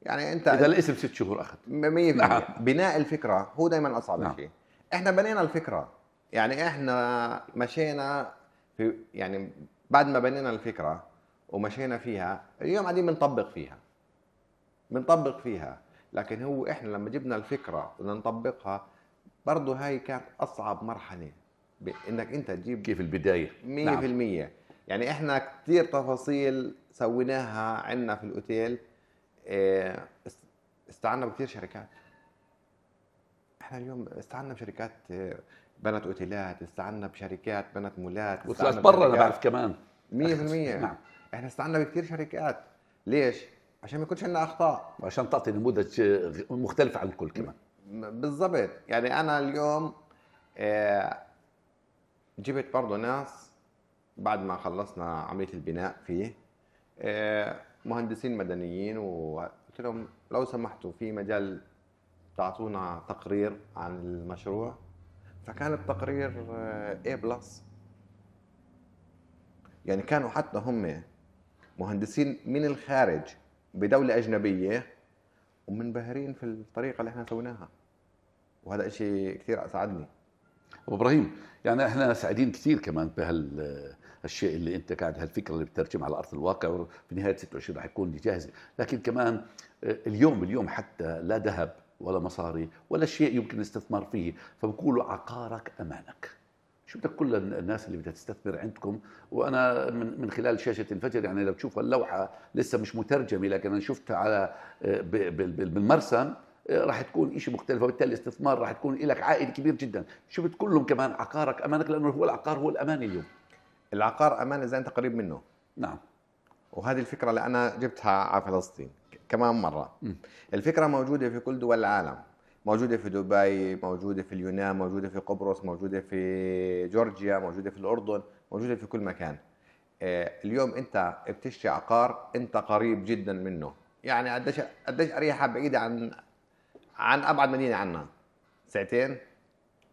يعني انت اذا الاسم ست شهور اخذ 100% نعم. بناء الفكره هو دائما اصعب نعم. شيء احنا بنينا الفكره يعني احنا مشينا في يعني بعد ما بنينا الفكره ومشينا فيها اليوم قاعدين بنطبق فيها بنطبق فيها لكن هو احنا لما جبنا الفكره بدنا نطبقها برضه هاي كانت اصعب مرحله انك انت تجيب كيف البدايه 100% نعم. يعني احنا كثير تفاصيل سويناها عندنا في الاوتيل إيه، استعنا بكثير شركات احنا اليوم استعنا بشركات بنت اوتيلات استعنا بشركات بنت مولات وطلعت برا انا بعرف كمان 100% نعم احنا استعنا بكثير شركات ليش؟ عشان ما يكونش عندنا اخطاء وعشان تعطي نموذج مختلف عن الكل كمان بالضبط يعني انا اليوم آه، جبت برضه ناس بعد ما خلصنا عمليه البناء فيه آه، مهندسين مدنيين وقلت لهم لو سمحتوا في مجال تعطونا تقرير عن المشروع فكان التقرير آه، A بلس يعني كانوا حتى هم مهندسين من الخارج بدوله اجنبيه ومنبهرين في الطريقه اللي احنا سويناها وهذا شيء كثير اسعدني ابو ابراهيم يعني احنا سعيدين كثير كمان بهال الشيء اللي انت قاعد هالفكره اللي بترجم على ارض الواقع وفي نهايه 26 رح تكون جاهزه لكن كمان آه، اليوم اليوم حتى لا ذهب ولا مصاري ولا شيء يمكن الاستثمار فيه فبقولوا عقارك امانك شو بدك كل الناس اللي بدها تستثمر عندكم وانا من من خلال شاشه الفجر يعني لو تشوف اللوحه لسه مش مترجمه لكن انا شفتها على بالمرسم آه، راح تكون شيء مختلف وبالتالي الاستثمار راح تكون لك عائد كبير جدا شو بتقول لهم كمان عقارك امانك لانه هو العقار هو الامان اليوم العقار امان اذا انت قريب منه نعم وهذه الفكره اللي انا جبتها على فلسطين كمان مره م. الفكره موجوده في كل دول العالم موجودة في دبي موجودة في اليونان موجودة في قبرص موجودة في جورجيا موجودة في الأردن موجودة في كل مكان آه، اليوم أنت بتشتري عقار أنت قريب جدا منه يعني قديش قديش أريحة بعيدة عن عن أبعد مدينة عنا ساعتين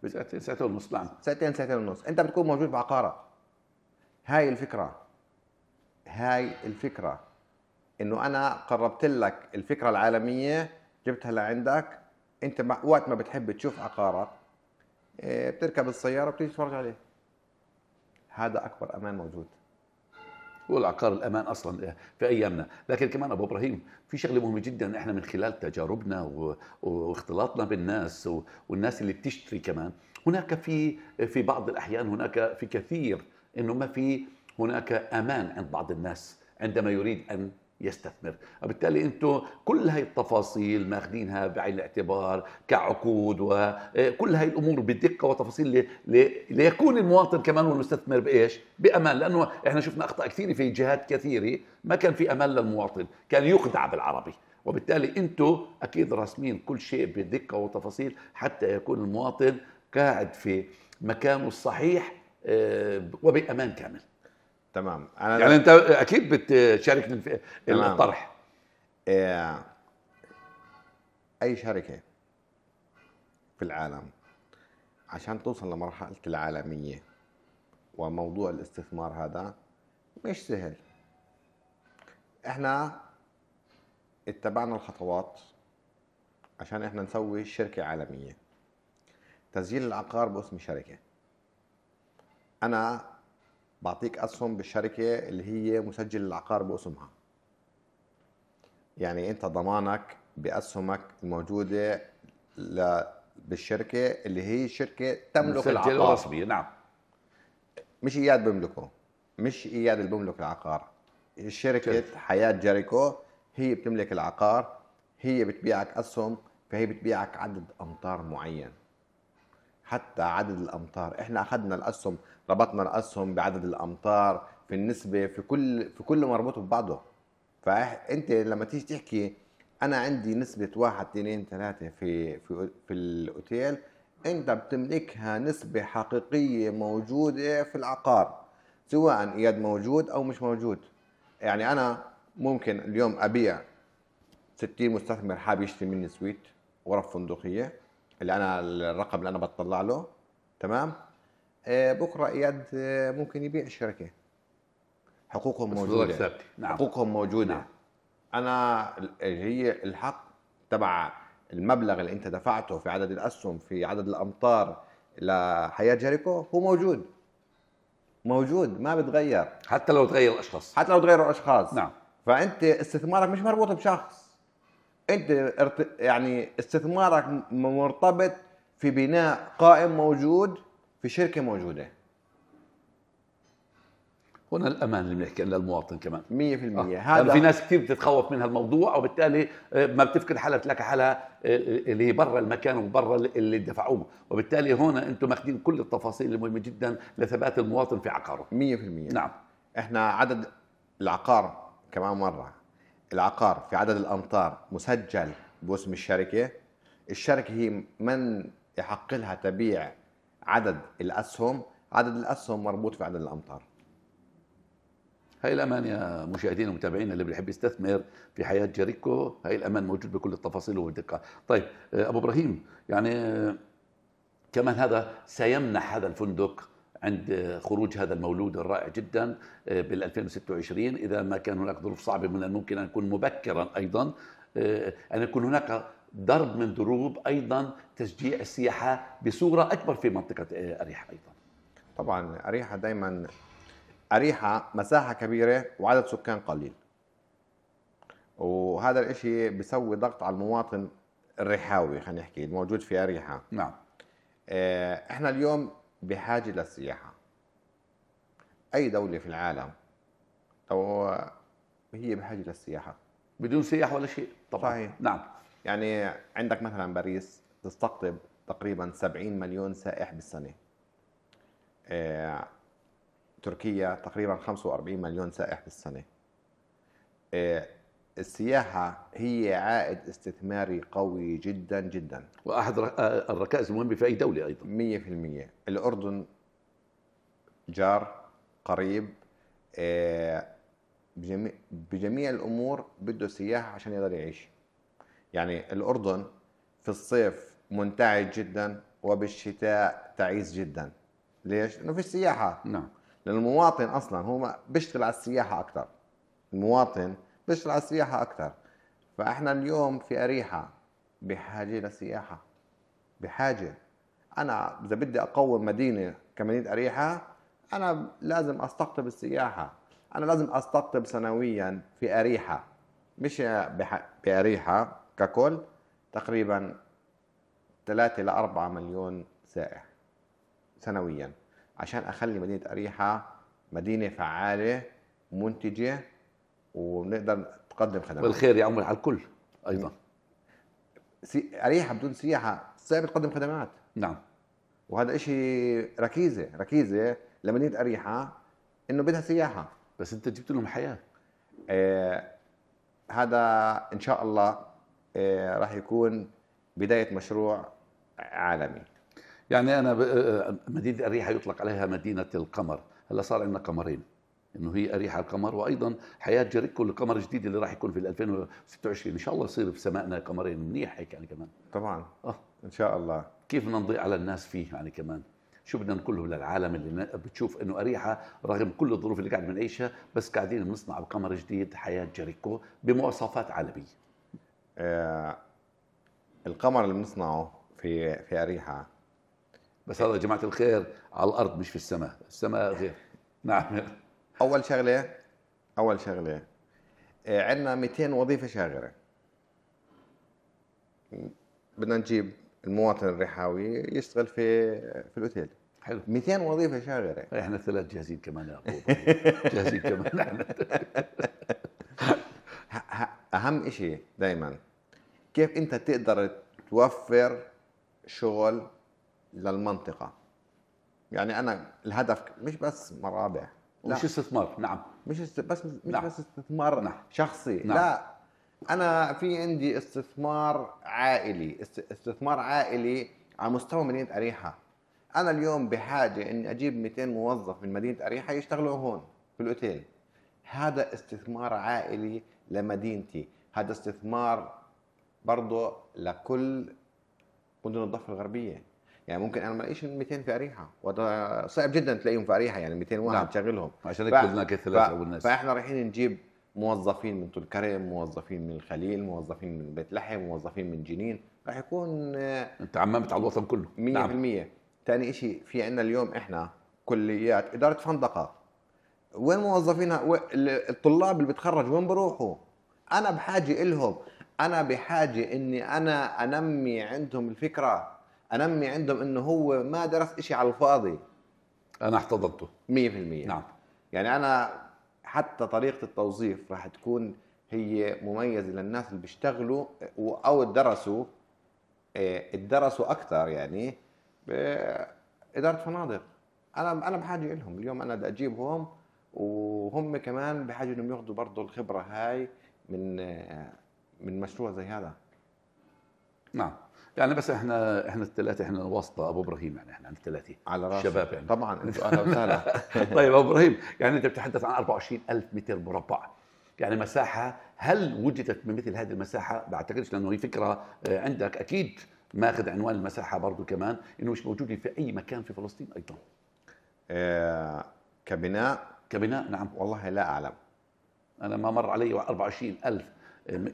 ساعتين ساعتين ونص نعم ساعتين ساعتين ونص أنت بتكون موجود بعقارك هاي الفكرة هاي الفكرة إنه أنا قربت لك الفكرة العالمية جبتها لعندك انت وقت ما بتحب تشوف عقارات آه، بتركب السياره وبتيجي تتفرج عليه هذا اكبر امان موجود هو العقار الامان اصلا آه، في ايامنا لكن كمان ابو ابراهيم في شغله مهمه جدا احنا من خلال تجاربنا و... واختلاطنا بالناس و... والناس اللي بتشتري كمان هناك في في بعض الاحيان هناك في كثير انه ما في هناك امان عند بعض الناس عندما يريد ان يستثمر وبالتالي انتم كل هاي التفاصيل ماخذينها بعين الاعتبار كعقود وكل آه، هاي الامور بدقه وتفاصيل لي لي ليكون المواطن كمان والمستثمر بايش بامان لانه احنا شفنا اخطاء كثيره في جهات كثيره ما كان في امان للمواطن كان يخدع بالعربي وبالتالي انتم اكيد راسمين كل شيء بدقه وتفاصيل حتى يكون المواطن قاعد في مكانه الصحيح آه، وبامان كامل تمام انا يعني انت اكيد بتشارك في الطرح إيه... اي شركه في العالم عشان توصل لمرحله العالميه وموضوع الاستثمار هذا مش سهل احنا اتبعنا الخطوات عشان احنا نسوي شركه عالميه تسجيل العقار باسم شركه انا بعطيك اسهم بالشركه اللي هي مسجل العقار باسمها يعني انت ضمانك باسهمك الموجوده ل... بالشركه اللي هي شركه تملك العقار رسمي نعم مش اياد بيملكه مش اياد اللي بيملك العقار شركه جلد. حياه جريكو هي بتملك العقار هي بتبيعك اسهم فهي بتبيعك عدد امتار معين حتى عدد الامتار احنا اخذنا الاسهم ربطنا الاسهم بعدد الامتار في النسبه في كل في كل مربوط ببعضه فانت لما تيجي تحكي انا عندي نسبه واحد اثنين ثلاثه في في في الاوتيل انت بتملكها نسبه حقيقيه موجوده في العقار سواء اياد موجود او مش موجود يعني انا ممكن اليوم ابيع 60 مستثمر حاب يشتري مني سويت غرف فندقيه اللي انا الرقم اللي انا بطلع له تمام آه، بكره اياد آه، ممكن يبيع الشركه حقوقهم موجوده نعم. حقوقهم موجوده نعم. انا هي الحق تبع المبلغ اللي انت دفعته في عدد الاسهم في عدد الامطار لحياه جريكو هو موجود موجود ما بتغير حتى لو تغير الاشخاص حتى لو تغيروا الاشخاص نعم فانت استثمارك مش مربوط بشخص انت يعني استثمارك مرتبط في بناء قائم موجود في شركه موجوده هنا الامان اللي بنحكي للمواطن كمان 100% آه. هذا في ناس كثير بتتخوف من هالموضوع وبالتالي آه، ما بتفقد حالها بتلاقي حالها آه، اللي برا المكان وبرا اللي دفعوه وبالتالي هنا انتم ماخذين كل التفاصيل المهمه جدا لثبات المواطن في عقاره 100% نعم احنا عدد العقار كمان مره العقار في عدد الأمتار مسجل باسم الشركة الشركة هي من يحق لها تبيع عدد الأسهم عدد الأسهم مربوط في عدد الأمتار هاي الأمان يا مشاهدينا ومتابعينا اللي بيحب يستثمر في حياة جريكو هاي الأمان موجود بكل التفاصيل والدقة طيب أبو إبراهيم يعني آه، كمان هذا سيمنح هذا الفندق عند خروج هذا المولود الرائع جدا آه، بال 2026 اذا ما كان هناك ظروف صعبه من الممكن ان يكون مبكرا ايضا آه، ان يكون هناك ضرب من ضروب ايضا تشجيع السياحه بصوره اكبر في منطقه آه، اريحه ايضا. طبعا اريحه دائما اريحه مساحه كبيره وعدد سكان قليل. وهذا الاشي بيسوي ضغط على المواطن الرحاوي خلينا نحكي الموجود في اريحه. نعم. احنا اليوم بحاجة للسياحة أي دولة في العالم أو هي بحاجة للسياحة بدون سياح ولا شيء طبعا صحيح. نعم يعني عندك مثلا باريس تستقطب تقريبا 70 مليون سائح بالسنة آه، تركيا تقريبا 45 مليون سائح بالسنة آه، السياحة هي عائد استثماري قوي جدا جدا وأحد الركائز المهمة في أي دولة أيضا مية في المية الأردن جار قريب آه، بجميع, بجميع الأمور بده سياحة عشان يقدر يعيش يعني الأردن في الصيف منتعش جدا وبالشتاء تعيس جدا ليش؟ لأنه في سياحة نعم لأن المواطن أصلا هو بيشتغل على السياحة أكثر المواطن بيشتغل على السياحه اكثر فاحنا اليوم في اريحه بحاجه لسياحه بحاجه انا اذا بدي اقوم مدينه كمدينه اريحه انا لازم استقطب السياحه انا لازم استقطب سنويا في اريحه مش باريحه ككل تقريبا 3 إلى 4 مليون سائح سنويا عشان اخلي مدينه اريحه مدينه فعاله منتجه وبنقدر تقدم خدمات والخير يعم على الكل ايضا إيه. سي... اريحة بدون سياحه صعب تقدم خدمات نعم وهذا شيء ركيزه ركيزه لمدينه اريحه انه بدها سياحه بس انت جبت لهم حياه آه هذا ان شاء الله آه راح يكون بدايه مشروع عالمي يعني انا ب... آه، آه، مدينه اريحه يطلق عليها مدينه القمر هلا صار عندنا قمرين انه هي اريحه القمر وايضا حياه جريكو القمر الجديد اللي راح يكون في 2026 ان شاء الله يصير في سمائنا قمرين منيح هيك يعني كمان طبعا اه ان شاء الله كيف بدنا نضيء على الناس فيه يعني كمان شو بدنا نقول للعالم اللي بتشوف انه اريحه رغم كل الظروف اللي قاعد بنعيشها بس قاعدين بنصنع القمر جديد حياه جريكو بمواصفات عالميه آه القمر اللي بنصنعه في في اريحه بس هذا يا جماعه الخير على الارض مش في السماء السماء غير نعم اول شغله اول شغله آه، عندنا 200 وظيفه شاغره بدنا نجيب المواطن الرحاوي يشتغل في في الاوتيل حلو 200 وظيفه شاغره إيه، احنا ثلاث جاهزين كمان يا جاهزين كمان احنا اهم شيء دائما كيف انت تقدر توفر شغل للمنطقه يعني انا الهدف مش بس مرابح مش استثمار نعم مش است... بس مش نعم. بس استثمار نعم. شخصي نعم. لا انا في عندي استثمار عائلي استثمار عائلي على مستوى مدينه اريحه انا اليوم بحاجه اني اجيب 200 موظف من مدينه اريحه يشتغلوا هون في الاوتيل هذا استثمار عائلي لمدينتي هذا استثمار برضه لكل مدن الضفه الغربيه يعني ممكن انا ما الاقيش 200 في اريحه وده صعب جدا تلاقيهم في اريحه يعني 200 واحد نعم. تشغلهم عشان كلنا كده ثلاثه ابو الناس فاحنا رايحين نجيب موظفين من طول كرم موظفين من الخليل موظفين من بيت لحم موظفين من جنين راح يكون آه، انت عممت على الوطن كله 100% نعم. ثاني شيء في عندنا اليوم احنا كليات اداره فندقه وين موظفينها الطلاب اللي بتخرج وين بروحوا انا بحاجه لهم انا بحاجه اني انا انمي عندهم الفكره انمي عندهم انه هو ما درس شيء على الفاضي انا احتضنته 100% نعم يعني انا حتى طريقه التوظيف راح تكون هي مميزه للناس اللي بيشتغلوا او درسوا إيه، درسوا اكثر يعني باداره إيه، فنادق انا انا بحاجه لهم اليوم انا بدي اجيبهم وهم كمان بحاجه انهم ياخذوا برضه الخبره هاي من إيه، من مشروع زي هذا نعم يعني بس احنا احنا الثلاثه احنا واسطه ابو ابراهيم يعني احنا الثلاثه على راسي شباب يعني طبعا انتوا اهلا وسهلا طيب ابو ابراهيم يعني انت بتتحدث عن 24000 متر مربع يعني مساحه هل وجدت من مثل هذه المساحه بعتقدش لانه هي فكره آه، عندك اكيد ماخذ عنوان المساحه برضه كمان انه مش موجوده في اي مكان في فلسطين ايضا آه كبناء كبناء نعم والله لا اعلم انا ما مر علي 24000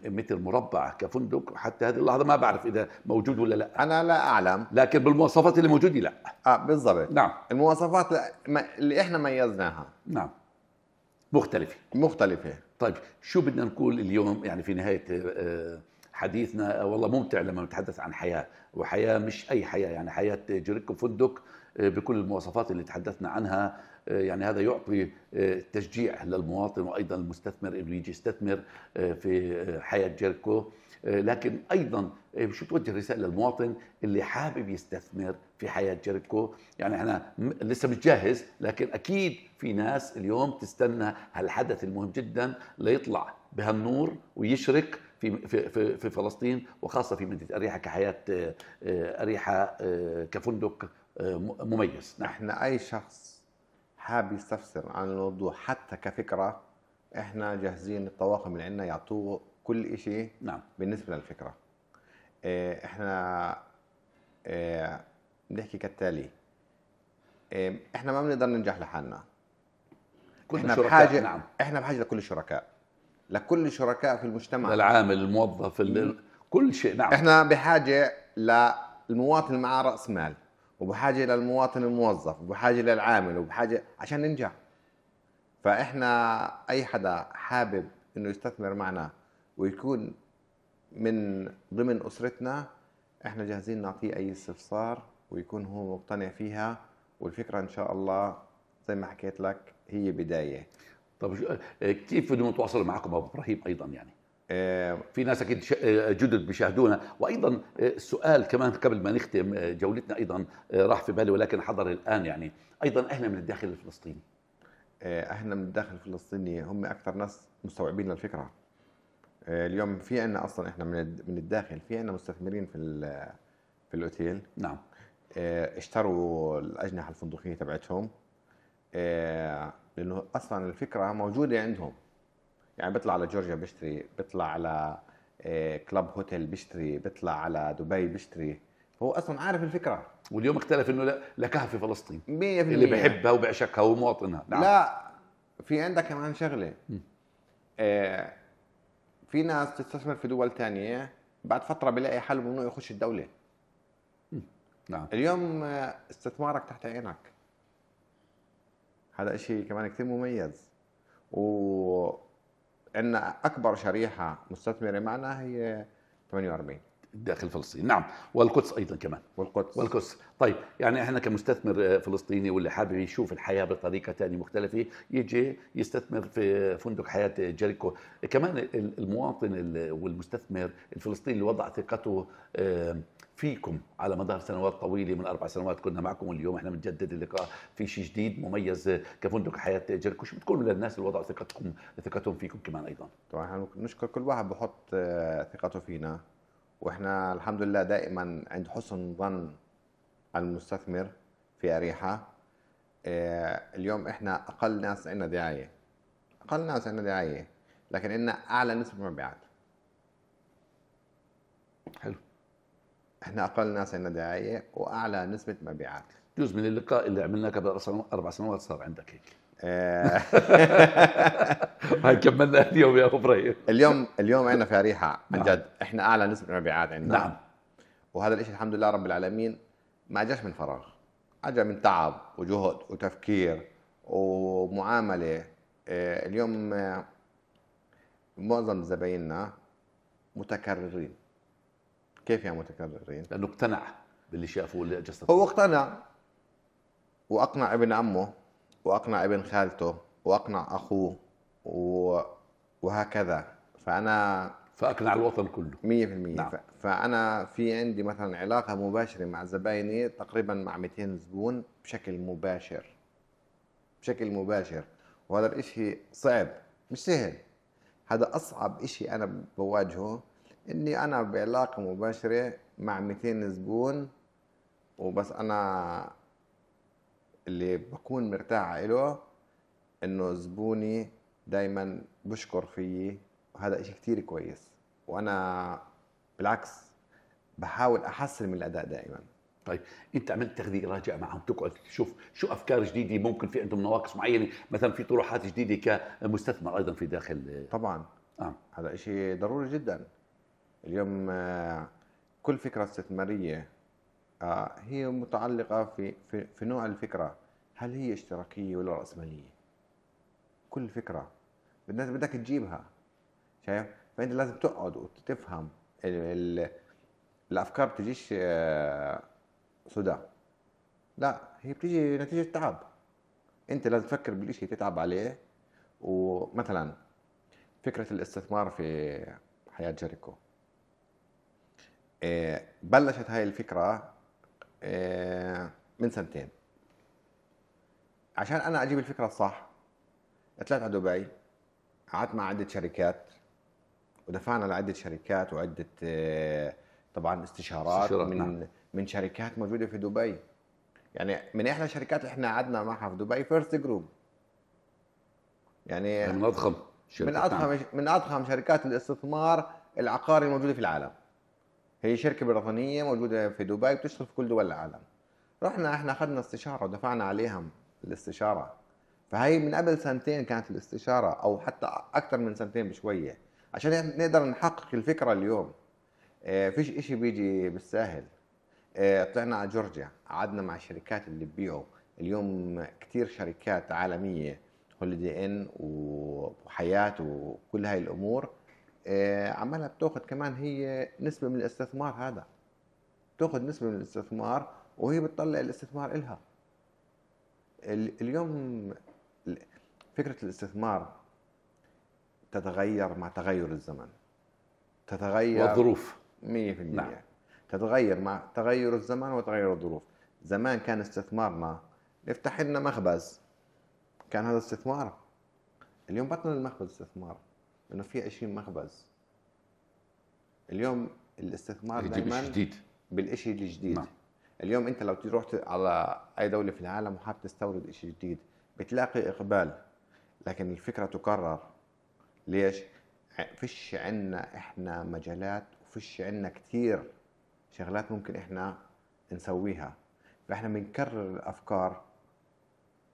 متر مربع كفندق حتى هذه اللحظه ما بعرف اذا موجود ولا لا انا لا اعلم لكن بالمواصفات اللي موجوده لا اه بالضبط نعم المواصفات اللي احنا ميزناها نعم مختلفه مختلفه طيب شو بدنا نقول اليوم يعني في نهايه آه، حديثنا آه، والله ممتع لما نتحدث عن حياه وحياه مش اي حياه يعني حياه جريكو فندق آه، بكل المواصفات اللي تحدثنا عنها يعني هذا يعطي آه، تشجيع للمواطن وايضا المستثمر انه يجي يستثمر آه، في آه، حياه جيركو لكن ايضا شو توجه رساله للمواطن اللي حابب يستثمر في حياه جيركو يعني احنا لسه مش جاهز لكن اكيد في ناس اليوم تستنى هالحدث المهم جدا ليطلع بهالنور ويشرك في في في فلسطين وخاصه في مدينه اريحه كحياه اريحه كفندق مميز نعم. نحن اي شخص حاب يستفسر عن الموضوع حتى كفكره احنا جاهزين الطواقم اللي عندنا يعطوه كل شيء نعم بالنسبه للفكره اه احنا اه بنحكي كالتالي آه، احنا ما بنقدر ننجح لحالنا كل احنا شركاء بحاجه نعم. احنا بحاجه لكل الشركاء لكل الشركاء في المجتمع العامل الموظف كل شيء نعم احنا بحاجه للمواطن معاه راس مال وبحاجه الى المواطن الموظف وبحاجه للعامل وبحاجه عشان ننجح فاحنا اي حدا حابب انه يستثمر معنا ويكون من ضمن اسرتنا احنا جاهزين نعطيه اي استفسار ويكون هو مقتنع فيها والفكره ان شاء الله زي ما حكيت لك هي بدايه طب كيف بدهم يتواصلوا معكم ابو ابراهيم ايضا يعني آه، في ناس اكيد آه، جدد بيشاهدونا وايضا السؤال آه، كمان قبل ما نختم جولتنا ايضا راح في بالي ولكن حضر الان يعني ايضا اهلنا من الداخل الفلسطيني اهلنا من الداخل الفلسطيني هم اكثر ناس مستوعبين للفكره اليوم في عندنا اصلا احنا من من الداخل في عندنا مستثمرين في في الاوتيل نعم اشتروا الاجنحه الفندقيه تبعتهم لانه اصلا الفكره موجوده عندهم يعني بيطلع على جورجيا بيشتري بيطلع على آه، كلب هوتيل بيشتري بيطلع على دبي بيشتري هو اصلا عارف الفكره واليوم اختلف انه لكهف لكها في فلسطين 100% اللي بحبها وبعشقها ومواطنها نعم. لا في عندك كمان شغله آه، في ناس تستثمر في دول تانية بعد فتره بلاقي حاله ممنوع يخش الدوله نعم اليوم آه، استثمارك تحت عينك هذا شيء كمان كثير مميز و عندنا اكبر شريحه مستثمره معنا هي 48 داخل فلسطين نعم والقدس ايضا كمان والقدس والقدس طيب يعني احنا كمستثمر فلسطيني واللي حابب يشوف الحياه بطريقه ثانيه مختلفه يجي يستثمر في فندق حياه جريكو كمان المواطن والمستثمر الفلسطيني اللي وضع ثقته فيكم على مدار سنوات طويله من اربع سنوات كنا معكم واليوم احنا بنجدد اللقاء في شيء جديد مميز كفندق حياه جركو شو بتقولوا للناس اللي وضعوا ثقتكم ثقتهم فيكم كمان ايضا طبعا احنا نشكر كل واحد بحط آه، ثقته فينا واحنا الحمد لله دائما عند حسن ظن المستثمر في اريحه آه، اليوم احنا اقل ناس عندنا دعايه اقل ناس عندنا دعايه لكن عندنا اعلى نسبه مبيعات حلو احنا اقل ناس عندنا دعايه واعلى نسبه مبيعات جزء من اللقاء اللي عملناه قبل اربع سنوات صار عندك هيك آه. هاي كملنا اليوم يا ابو ابراهيم اليوم اليوم عندنا فريحه نعم. عن جد احنا اعلى نسبه مبيعات عندنا نعم وهذا الشيء الحمد لله رب العالمين ما جاش من فراغ اجى من تعب وجهد وتفكير ومعامله آه، اليوم آه، معظم زبايننا متكررين كيف يعني متكررين؟ لانه اقتنع باللي شافوه واللي اجى هو اقتنع واقنع ابن عمه واقنع ابن خالته واقنع اخوه و... وهكذا فانا فاقنع الوطن كله 100% نعم. فانا في عندي مثلا علاقه مباشره مع زبايني تقريبا مع 200 زبون بشكل مباشر بشكل مباشر وهذا الاشي صعب مش سهل هذا اصعب اشي انا بواجهه اني انا بعلاقة مباشرة مع 200 زبون وبس انا اللي بكون مرتاح له انه زبوني دايما بشكر فيي وهذا اشي كتير كويس وانا بالعكس بحاول احسن من الاداء دائما طيب انت عملت تغذيه راجع معهم تقعد تشوف شو افكار جديده ممكن في عندهم نواقص معينه مثلا في طروحات جديده كمستثمر ايضا في داخل طبعا آه. هذا شيء ضروري جدا اليوم آه، كل فكرة استثمارية آه، هي متعلقة في, في, في نوع الفكرة هل هي اشتراكية ولا رأسمالية كل فكرة بدك بدك تجيبها شايف فأنت لازم تقعد وتفهم الأفكار بتجيش آه، سدى لا هي بتجي نتيجة تعب أنت لازم تفكر بالشيء تتعب عليه ومثلا فكرة الاستثمار في حياة جيريكو آه، بلشت هاي الفكره آه، من سنتين عشان انا اجيب الفكره الصح طلعت على دبي قعدت مع عده شركات ودفعنا لعده شركات وعده آه، طبعا استشارات, استشارات من نعم. من شركات موجوده في دبي يعني من احلى الشركات اللي احنا قعدنا معها في دبي فيرست جروب يعني من اضخم من اضخم نعم. من اضخم شركات الاستثمار العقاري الموجوده في العالم هي شركه بريطانيه موجوده في دبي بتشتغل في كل دول العالم رحنا احنا اخذنا استشاره ودفعنا عليها الاستشاره فهي من قبل سنتين كانت الاستشاره او حتى اكثر من سنتين بشويه عشان نقدر نحقق الفكره اليوم اه فيش اشي بيجي بالساهل اه طلعنا على جورجيا قعدنا مع الشركات اللي ببيعوا اليوم كتير شركات عالميه هوليدي ان وحياه وكل هاي الامور آه، عمالها بتاخذ كمان هي نسبة من الاستثمار هذا بتاخذ نسبة من الاستثمار وهي بتطلع الاستثمار إلها اليوم فكرة الاستثمار تتغير مع تغير الزمن تتغير والظروف 100% نعم. تتغير مع تغير الزمن وتغير الظروف زمان كان استثمارنا نفتح لنا مخبز كان هذا استثمار اليوم بطل المخبز استثمار انه في 20 مخبز اليوم الاستثمار دائما جديد بالشيء الجديد نعم. اليوم انت لو تروح على اي دوله في العالم وحاب تستورد شيء جديد بتلاقي اقبال لكن الفكره تكرر ليش فيش عندنا احنا مجالات وفيش عندنا كثير شغلات ممكن احنا نسويها فاحنا بنكرر الافكار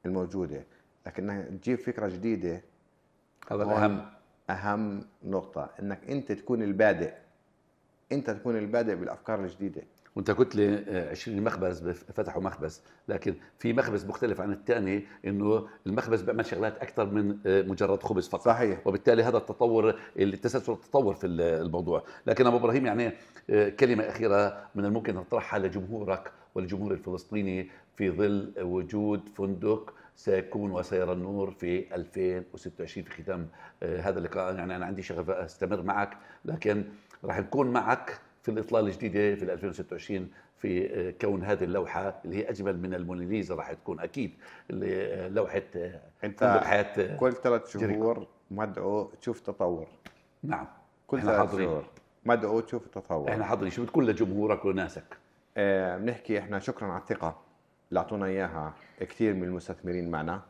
الموجوده لكن تجيب فكره جديده هذا الاهم اهم نقطه انك انت تكون البادئ انت تكون البادئ بالافكار الجديده وانت قلت لي 20 آه، مخبز فتحوا مخبز لكن في مخبز مختلف عن الثاني انه المخبز بيعمل شغلات اكثر من آه، مجرد خبز فقط صحيح وبالتالي هذا التطور التسلسل التطور في الموضوع لكن ابو ابراهيم يعني آه، كلمه اخيره من الممكن تطرحها لجمهورك والجمهور الفلسطيني في ظل وجود فندق سيكون وسيرى النور في 2026 في ختام آه، هذا اللقاء يعني انا عندي شغف استمر معك لكن راح نكون معك في الاطلاله الجديده في 2026 في آه، كون هذه اللوحه اللي هي اجمل من الموناليزا راح تكون اكيد اللي آه، لوحه انت كل ثلاث شهور مدعو تشوف تطور نعم كل ثلاث شهور مدعو تشوف تطور احنا حاضرين شو بتقول لجمهورك وناسك بنحكي احنا شكرا على الثقه اللي اعطونا اياها كثير من المستثمرين معنا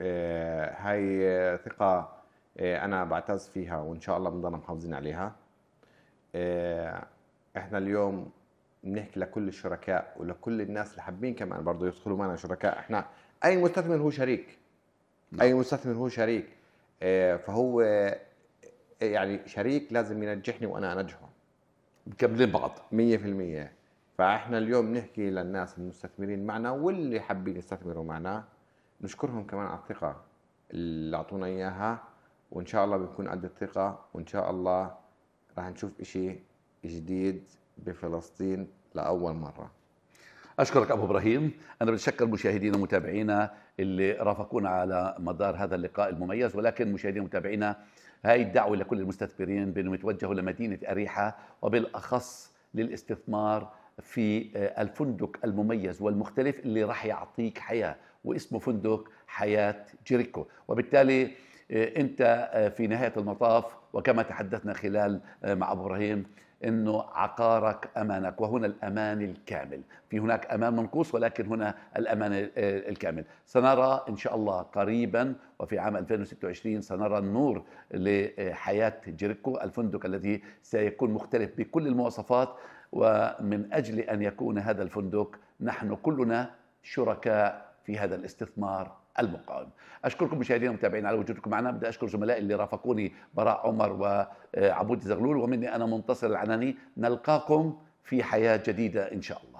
آه، هاي ثقه آه، انا بعتز فيها وان شاء الله بنضلنا محافظين عليها آه، احنا اليوم بنحكي لكل الشركاء ولكل الناس اللي حابين كمان برضه يدخلوا معنا شركاء احنا اي مستثمر هو شريك نعم. اي مستثمر هو شريك فهو يعني شريك لازم ينجحني وانا انجحه مكملين بعض 100% فاحنا اليوم نحكي للناس المستثمرين معنا واللي حابين يستثمروا معنا نشكرهم كمان على الثقه اللي اعطونا اياها وان شاء الله بنكون قد الثقه وان شاء الله راح نشوف إشي جديد بفلسطين لاول مره اشكرك ابو ابراهيم انا بتشكر مشاهدينا ومتابعينا اللي رافقونا على مدار هذا اللقاء المميز ولكن مشاهدينا ومتابعينا هاي الدعوه لكل المستثمرين بانهم يتوجهوا لمدينه اريحه وبالاخص للاستثمار في آه، الفندق المميز والمختلف اللي راح يعطيك حياة واسمه فندق حياة جيريكو وبالتالي آه، أنت آه، في نهاية المطاف وكما تحدثنا خلال مع ابو إبراهيم انه عقارك امانك وهنا الامان الكامل في هناك امان منقوص ولكن هنا الامان الكامل سنرى ان شاء الله قريبا وفي عام 2026 سنرى النور لحياه جيريكو الفندق الذي سيكون مختلف بكل المواصفات ومن أجل أن يكون هذا الفندق نحن كلنا شركاء في هذا الاستثمار المقاوم أشكركم مشاهدينا ومتابعينا على وجودكم معنا بدي أشكر زملائي اللي رافقوني براء عمر وعبود آه، زغلول ومني أنا منتصر العناني نلقاكم في حياة جديدة إن شاء الله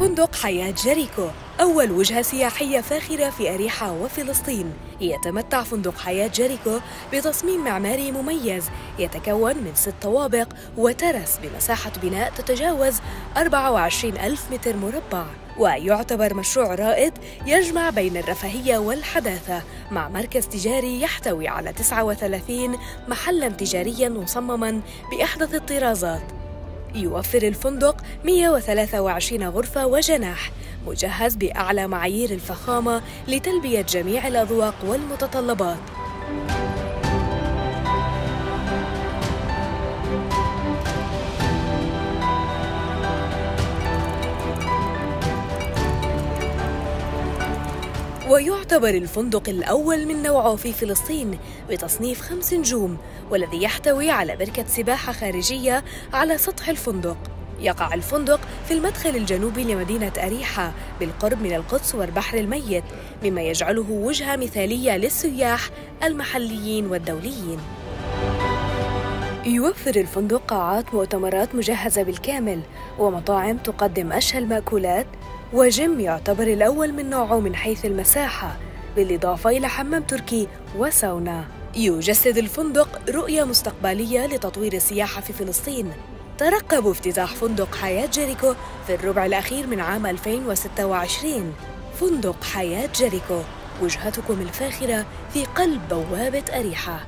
فندق حياة جريكو أول وجهة سياحية فاخرة في أريحة وفلسطين يتمتع فندق حياة جريكو بتصميم معماري مميز يتكون من ست طوابق وترس بمساحة بناء تتجاوز 24 ألف متر مربع ويعتبر مشروع رائد يجمع بين الرفاهية والحداثة مع مركز تجاري يحتوي على 39 محلاً تجارياً مصمماً بأحدث الطرازات يوفر الفندق 123 غرفة وجناح مجهز بأعلى معايير الفخامة لتلبية جميع الأذواق والمتطلبات ويعتبر الفندق الأول من نوعه في فلسطين بتصنيف خمس نجوم والذي يحتوي على بركة سباحة خارجية على سطح الفندق يقع الفندق في المدخل الجنوبي لمدينة أريحة بالقرب من القدس والبحر الميت مما يجعله وجهة مثالية للسياح المحليين والدوليين يوفر الفندق قاعات مؤتمرات مجهزة بالكامل ومطاعم تقدم أشهى المأكولات وجيم يعتبر الأول من نوعه من حيث المساحة بالإضافة إلى حمام تركي وساونا يجسد الفندق رؤية مستقبلية لتطوير السياحة في فلسطين ترقبوا افتتاح فندق حياة جيريكو في الربع الأخير من عام 2026 فندق حياة جيريكو وجهتكم الفاخرة في قلب بوابة أريحة